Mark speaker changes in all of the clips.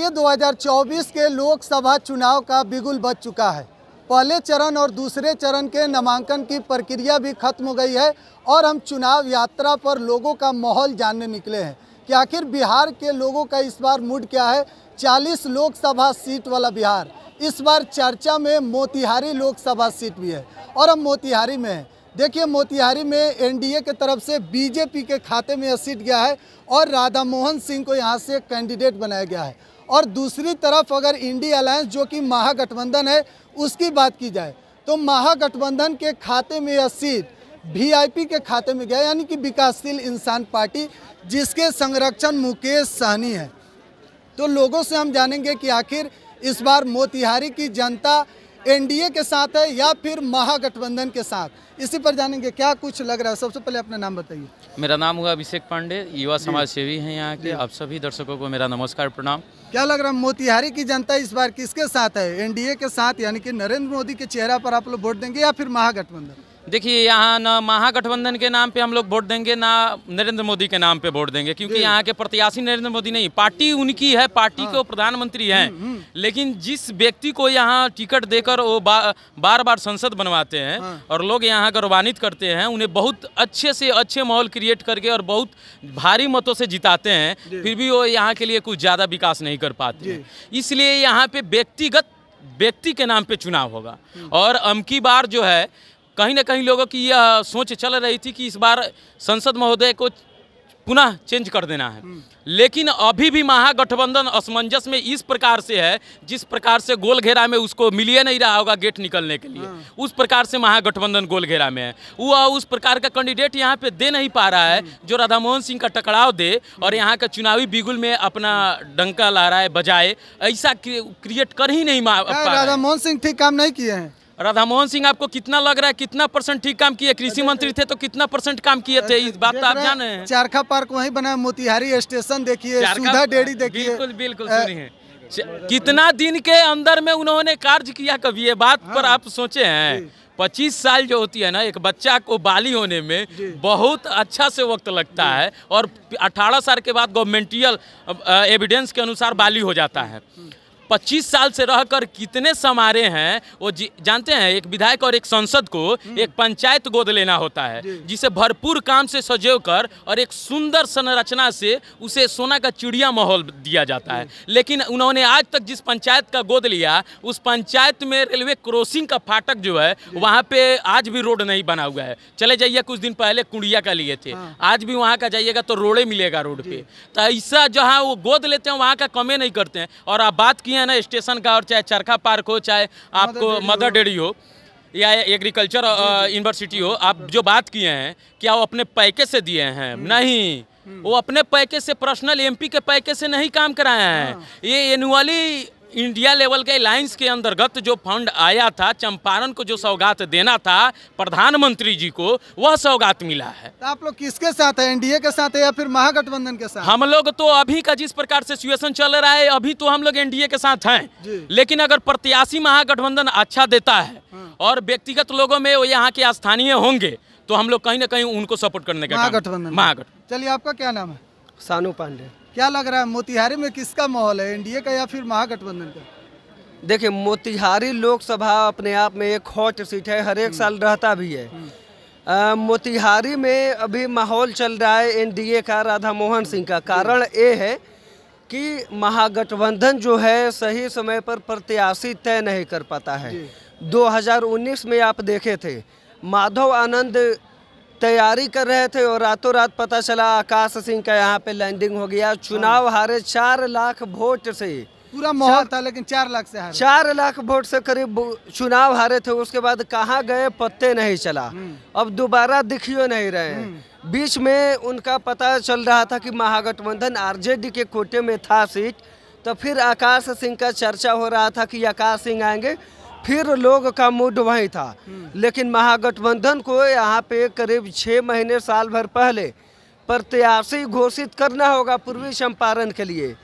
Speaker 1: ये 2024 के लोकसभा चुनाव का बिगुल बज चुका है पहले चरण और दूसरे चरण के नामांकन की प्रक्रिया भी खत्म हो गई है और हम चुनाव यात्रा पर लोगों का माहौल जानने निकले हैं कि आखिर बिहार के लोगों का इस बार मूड क्या है 40 लोकसभा सीट वाला बिहार इस बार चर्चा में मोतिहारी लोकसभा सीट भी है और हम मोतिहारी में हैं देखिए मोतिहारी में एनडीए के तरफ से बीजेपी के खाते में यह सीट गया है और राधा मोहन सिंह को यहाँ से कैंडिडेट बनाया गया है और दूसरी तरफ अगर इंडी अलायंस जो कि महागठबंधन है उसकी बात की जाए तो महागठबंधन के खाते में यह सीट वी के खाते में गया यानी कि विकासशील इंसान पार्टी जिसके संरक्षण मुकेश सहनी है तो लोगों से हम जानेंगे कि आखिर इस बार मोतिहारी की जनता एनडीए के साथ है या फिर महागठबंधन के साथ इसी पर जानेंगे क्या कुछ लग रहा है सबसे पहले अपना नाम बताइए
Speaker 2: मेरा नाम हुआ अभिषेक पांडे युवा समाज सेवी हैं यहाँ के आप सभी दर्शकों को मेरा नमस्कार प्रणाम
Speaker 1: क्या लग रहा है मोतिहारी की जनता इस बार किसके साथ है एनडीए के साथ यानी कि नरेंद्र मोदी के चेहरा पर आप लोग वोट देंगे या फिर महागठबंधन
Speaker 2: देखिए यहाँ ना महागठबंधन के नाम पे हम लोग वोट देंगे ना नरेंद्र मोदी के नाम पे वोट देंगे क्योंकि यहाँ के प्रत्याशी नरेंद्र मोदी नहीं पार्टी उनकी है पार्टी हाँ। के प्रधानमंत्री हैं हम्म, हम्म। लेकिन जिस व्यक्ति को यहाँ टिकट देकर वो बा, बार बार संसद बनवाते हैं हाँ। और लोग यहाँ गौरवान्वित करते हैं उन्हें बहुत अच्छे से अच्छे माहौल क्रिएट करके और बहुत भारी मतों से जिताते हैं फिर भी वो यहाँ के लिए कुछ ज़्यादा विकास नहीं कर पाते इसलिए यहाँ पे व्यक्तिगत व्यक्ति के नाम पे चुनाव होगा हम्म। और अमकी बार जो है कहीं ना कहीं लोगों की यह सोच चल रही थी कि इस बार संसद महोदय को पुनः चेंज कर देना है हम्म। लेकिन अभी भी महागठबंधन असमंजस में इस प्रकार से है जिस प्रकार से गोल घेरा में उसको मिलिए नहीं रहा होगा गेट निकलने के लिए हाँ। उस प्रकार से महागठबंधन गोल घेरा में है वो उस प्रकार का कैंडिडेट यहाँ पे दे नहीं पा रहा है हम्म। जो राधामोहन सिंह का टकराव दे और हम्म। यहाँ का चुनावी बिगुल में अपना डंका ला रहा है बजाए ऐसा क्रिएट कर ही नहीं राधामोहन
Speaker 1: सिंह ठीक काम नहीं किए हैं
Speaker 2: राधा मोहन सिंह आपको कितना लग रहा है कितना परसेंट ठीक काम किए कृषि मंत्री थे तो कितना परसेंट काम किए थे इस बात तो आप जाने
Speaker 1: चारखा पार्क वही बना मोतिहारी स्टेशन देखिए सुधा डेरी देखिए बिल्कुल
Speaker 2: बिल्कुल कितना दिन के अंदर में उन्होंने कार्य किया कभी ये बात पर हाँ। आप सोचे हैं पच्चीस साल जो होती है ना एक बच्चा को बाली होने में बहुत अच्छा से वक्त लगता है और अठारह साल के बाद गवर्नमेंटियल एविडेंस के अनुसार बाली हो जाता है हम्म। 25 साल से रहकर कितने समारे हैं वो जानते हैं एक विधायक और एक सांसद को हम्म। एक पंचायत गोद लेना होता है जिसे भरपूर काम से सजेव कर और एक सुंदर संरचना से उसे सोना का चिड़िया माहौल दिया जाता है लेकिन उन्होंने आज तक जिस पंचायत का गोद लिया उस पंचायत में रेलवे क्रॉसिंग का फाटक जो है वहाँ पे आज भी रोड नहीं बना हुआ है चले जाइए कुछ दिन पहले कुड़िया का लिए थे हाँ। आज भी वहाँ का जाइएगा तो रोड़े मिलेगा रोड पे तो ऐसा जहाँ वो गोद लेते हैं वहाँ का कमे नहीं करते हैं और आप बात किए है ना स्टेशन का और चाहे चरखा पार्क हो चाहे आपको मदर डेयरी हो या एग्रीकल्चर यूनिवर्सिटी uh, हो आप जो बात किए हैं क्या वो अपने पैकेज से दिए हैं हम्म। नहीं हम्म। वो अपने पैकेज से पर्सनल एमपी के पैकेज से नहीं काम कराए हैं हाँ। ये एनुअली इंडिया लेवल के अलायंस के अंतर्गत जो फंड आया था चंपारण को जो सौगात देना था प्रधानमंत्री जी को वह सौगात मिला है
Speaker 1: तो आप लोग किसके साथ है एनडीए के साथ है या फिर महागठबंधन के साथ
Speaker 2: हम लोग तो अभी का जिस प्रकार से सिचुएशन चल रहा है अभी तो हम लोग एनडीए के साथ हैं लेकिन अगर प्रत्याशी महागठबंधन अच्छा देता है हाँ। और व्यक्तिगत लोगों में वो यहाँ के स्थानीय होंगे तो हम लोग कहीं ना कहीं उनको सपोर्ट करने का महागठबंधन महागठबंधन
Speaker 1: चलिए आपका क्या नाम है सानू पांडे क्या लग रहा है मोतिहारी में किसका माहौल है एनडीए
Speaker 3: का या फिर महागठबंधन का देखिए मोतिहारी लोकसभा अपने आप में एक हॉट सीट है हर एक हम्म। साल रहता भी है आ, हम्म। मोतिहारी में अभी माहौल चल रहा है एनडीए का राधा मोहन सिंह का हम्म। कारण ये है कि महागठबंधन जो है सही समय पर प्रत्याशी तय नहीं कर पाता है 2019 में आप देखे थे माधव आनंद तैयारी कर रहे थे और रातों रात पता चला आकाश सिंह का यहाँ पे लैंडिंग हो गया चुनाव हाँ। हारे चार लाख वोट से पूरा माहौल था लेकिन चार लाख से हारे चार लाख वोट से करीब चुनाव हारे थे उसके बाद कहाँ गए पत्ते नहीं चला हम्म। अब दोबारा दिखियो नहीं रहे हम्म। बीच में उनका पता चल रहा था कि महागठबंधन आरजेडी के कोटे में था सीट तो फिर आकाश सिंह का चर्चा हो रहा था कि आकाश सिंह आएंगे फिर लोग का मूड वही था लेकिन महागठबंधन को यहाँ पे करीब छः महीने साल भर पहले प्रत्याशी घोषित करना होगा पूर्वी चंपारण के लिए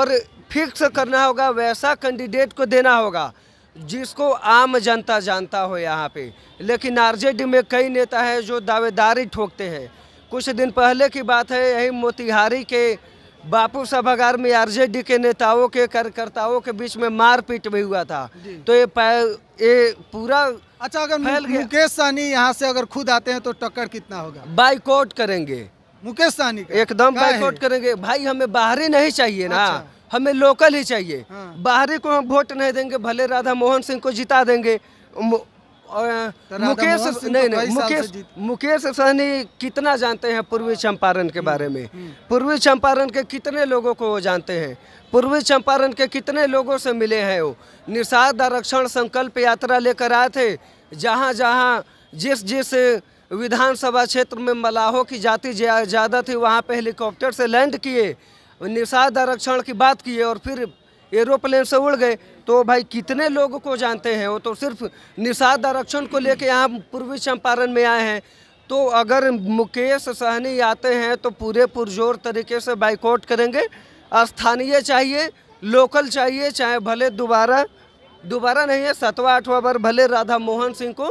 Speaker 3: और फिक्स करना होगा वैसा कैंडिडेट को देना होगा जिसको आम जनता जानता हो यहाँ पे लेकिन आरजेडी में कई नेता हैं जो दावेदारी ठोकते हैं कुछ दिन पहले की बात है यही मोतिहारी के बापू सभागार में आरजेडी के नेताओं के कार्यकर्ताओं के बीच में मारपीट भी हुआ था तो ये ये पूरा अच्छा अगर मुकेश सहनी यहाँ से अगर खुद आते हैं तो टक्कर कितना होगा बाइकआउट करेंगे मुकेश सहनी एकदम बाइकआउट करेंगे भाई हमें बाहरी नहीं चाहिए ना अच्छा। हमें लोकल ही चाहिए हाँ। बाहरी को हम वोट नहीं देंगे भले राधा मोहन सिंह को जिता देंगे तो मुकेश तो नहीं नहीं मुकेश मुकेश सहनी कितना जानते हैं पूर्वी हाँ। चंपारण के बारे हम्म, में हम्म। पूर्वी चंपारण के कितने लोगों को वो जानते हैं पूर्वी चंपारण के कितने लोगों से मिले हैं वो निषाद आरक्षण संकल्प यात्रा लेकर आए थे जहाँ जहाँ जिस जिस विधानसभा क्षेत्र में मलाहों की जाति ज़्यादा थी वहाँ पर हेलीकॉप्टर से लैंड किए निषाद आरक्षण की बात किए और फिर एरोप्लेन से उड़ गए तो भाई कितने लोगों को जानते हैं वो तो सिर्फ निषाद आरक्षण को लेके यहाँ पूर्वी चंपारण में आए हैं तो अगर मुकेश सहनी आते हैं तो पूरे पुरजोर तरीके से बाइकआउट करेंगे स्थानीय चाहिए लोकल चाहिए चाहे भले दोबारा दोबारा नहीं है सतवा आठवां बार भले राधा मोहन सिंह को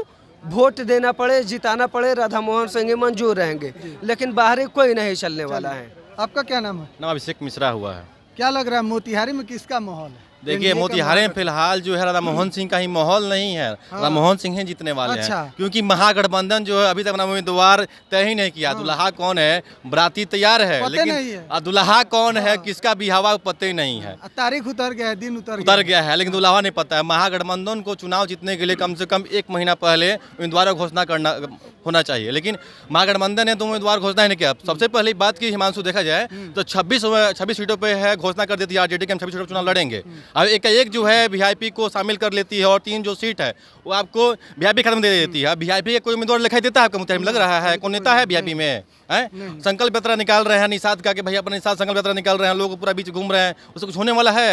Speaker 3: वोट देना पड़े जिताना पड़े राधा मोहन सिंह ही मंजूर रहेंगे लेकिन बाहरी कोई नहीं चलने वाला है आपका क्या नाम है
Speaker 4: नाम अभिषेक मिश्रा हुआ है
Speaker 3: क्या लग रहा है मोतिहारी में किसका
Speaker 1: माहौल है देखिए मोतिहारे
Speaker 4: में फिलहाल जो है राधा मोहन सिंह का ही माहौल नहीं है राधा हाँ। मोहन सिंह ही जीतने वाले अच्छा। हैं क्योंकि महागठबंधन जो है अभी तक अपना उम्मीदवार तय ही नहीं किया हाँ। दुल्हा कौन है बराती तैयार है लेकिन दुल्हा कौन है हाँ। किसका बिहावा पता ही नहीं है
Speaker 1: तारीख उतर गया है दिन उतर उतर
Speaker 4: गया है लेकिन दुल्हा नहीं पता है महागठबंधन को चुनाव जीतने के लिए कम से कम एक महीना पहले उम्मीदवार घोषणा करना होना चाहिए लेकिन महागठबंधन ने तो उम्मीदवार घोषणा ही नहीं किया सबसे पहली बात की हिमांशु देखा जाए हम्म। तो छब्बीस छब्बीस सीटों पर है घोषणा कर देती है आरजेडी के हम छब्बीस सीटों पर चुनाव लड़ेंगे हम्म। अब एक एक जो है वीआईपी को शामिल कर लेती है और तीन जो सीट है वो आपको वीआईपी खत्म दे देती है वीआईपी का कोई उम्मीदवार लिखाई देता है आपको मुतहम लग रहा है कौन नेता है वीआईपी में है संकल्प यात्रा निकाल रहे हैं निषाद का कि भैया अपने निषाद संकल्प यात्रा निकाल रहे हैं लोग पूरा बीच घूम रहे हैं उससे कुछ होने वाला है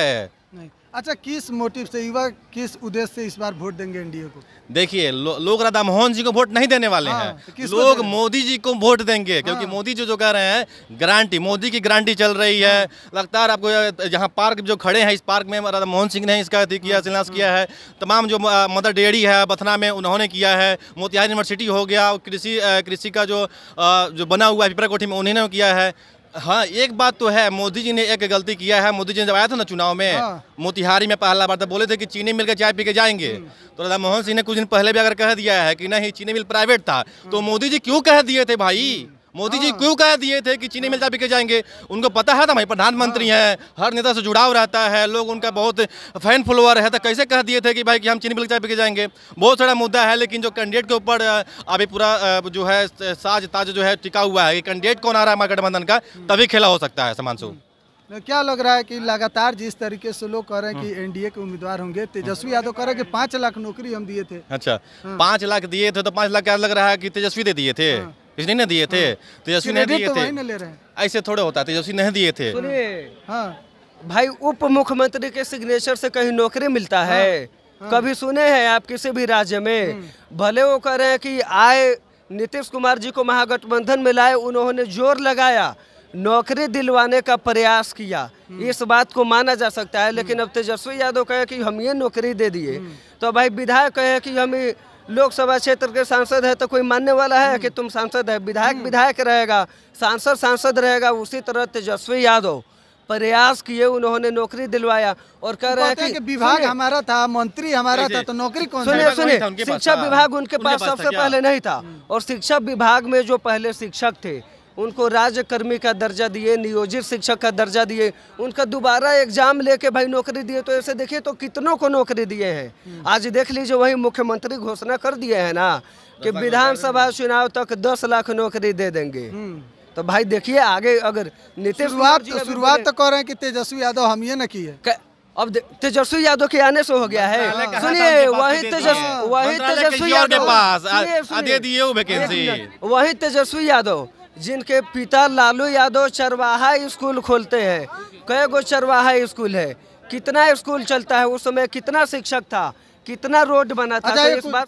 Speaker 1: अच्छा किस मोटिव से युवा किस उद्देश्य से इस बार वोट देंगे एनडीए को
Speaker 4: देखिए लो, लोग राधा मोहन जी को वोट नहीं देने वाले हाँ, हैं तो लोग मोदी जी को वोट देंगे क्योंकि हाँ। मोदी जी जो कह रहे हैं गारंटी मोदी की गारंटी चल रही है हाँ। लगातार आपको यहाँ पार्क जो खड़े हैं इस पार्क में राधा मोहन सिंह ने इसका किया शिलान्यास किया है तमाम जो मदर डेयरी है बथना में उन्होंने किया है मोतिहारी यूनिवर्सिटी हो गया कृषि कृषि का जो जो बना हुआ है पिपरा कोठी में उन्होंने किया है हाँ एक बात तो है मोदी जी ने एक गलती किया है मोदी जी ने जब आया था ना चुनाव में हाँ। मोतिहारी में पहला बार तो बोले थे कि चीनी मिल के चाय पी के जाएंगे हम्म। तो राधा मोहन सिंह ने कुछ दिन पहले भी अगर कह दिया है कि नहीं चीनी मिल प्राइवेट था तो हम्म। मोदी जी क्यों कह दिए थे भाई मोदी जी हाँ। क्यों कह दिए थे कि चीनी मिल जा बिके जाएंगे उनको पता है ना तो भाई प्रधानमंत्री हाँ। हैं हर नेता से जुड़ाव रहता है लोग उनका बहुत फैन फॉलोअर है तो कैसे कह दिए थे कि भाई कि हम चीनी मिल जा बिके जाएंगे बहुत सारा मुद्दा है लेकिन जो कैंडिडेट के ऊपर अभी पूरा जो है साज ताज जो है टिका हुआ है कैंडिडेट कौन आ रहा है महागठबंधन का हम्म। तभी खेला हो सकता है समान
Speaker 1: क्या लग रहा है कि लगातार जिस तरीके से लोग कह रहे हैं कि हाँ। एनडीए के उम्मीदवार होंगे तेजस्वी यादव कह रहे हैं कि पांच लाख नौकरी हम दिए थे
Speaker 4: अच्छा पांच लाख दिए थे तो पांच लाख क्या लग रहा है कि तेजस्वी दे दिए थे तेजस्वी न दिए थे हाँ। तेजस्वी ने दिए तो थे ऐसे थोड़े होता तेजस्वी नहीं दिए थे
Speaker 3: हाँ। हाँ।
Speaker 4: भाई उप मुख्यमंत्री
Speaker 3: के सिग्नेचर से कहीं नौकरी मिलता है कभी सुने हैं आप किसी भी राज्य में हम्म। भले वो कह रहे हैं कि आए नीतीश कुमार जी को महागठबंधन में लाए उन्होंने जोर लगाया नौकरी दिलवाने का प्रयास किया हम्म। इस बात को माना जा सकता है लेकिन हम्म। अब तेजस्वी यादव कहे कि हम ये नौकरी दे दिए तो भाई विधायक कहे कि हम लोकसभा क्षेत्र के सांसद है तो कोई मानने वाला है कि तुम सांसद है विधायक हम्म। विधायक रहेगा सांसद सांसद रहेगा उसी तरह तेजस्वी यादव प्रयास किए उन्होंने नौकरी दिलवाया और कह रहे हैं कि, विभाग
Speaker 1: हमारा था मंत्री हमारा था तो नौकरी कौन सुनिए सुनिए शिक्षा विभाग उनके पास सबसे पहले
Speaker 3: नहीं था हम्म। और शिक्षा विभाग में जो पहले शिक्षक थे उनको राज्यकर्मी का दर्जा दिए नियोजित शिक्षक का दर्जा दिए उनका दोबारा एग्जाम लेके भाई नौकरी दिए तो ऐसे देखिए तो कितनों को नौकरी दिए हैं आज देख लीजिए वही मुख्यमंत्री घोषणा कर दिए हैं ना कि विधानसभा चुनाव तक दस लाख नौकरी दे देंगे हम्म। तो भाई देखिए आगे अगर नीतीश शुरुआत शुरुआत तो कर रहे हैं कि तेजस्वी यादव हम ये न किए अब तेजस्वी यादव के आने से हो गया है सुनिए वही तेजस्वी वही तेजस्वी यादव वही तेजस्वी यादव जिनके पिता लालू यादव चरवाहा स्कूल खोलते हैं कई गो चरवाहा स्कूल है कितना स्कूल चलता है उस समय कितना शिक्षक था कितना रोड बना था अच्छा, तो इस बात